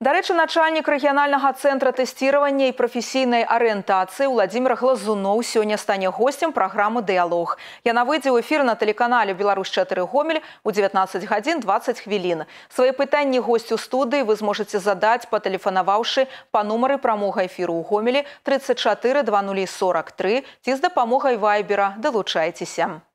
Дарэчы, начальнік рэгіянальнага цэнтра тэсціравання і прафесійнай арыентацыі Владзімир Глазуноў сёння стане госцем праграмы дыялог. Яна выйдзе ў эфір на тэлеканале Беларусь 4 гомель у 19 гадзін 20 хвілін. Свае пытанні госцю студыі вы зможаце задаць, патэлефанаваўшы па нумары прамога эфіру ў гомелі 34 2043 ці з дапамогай вайбера далучайцеся.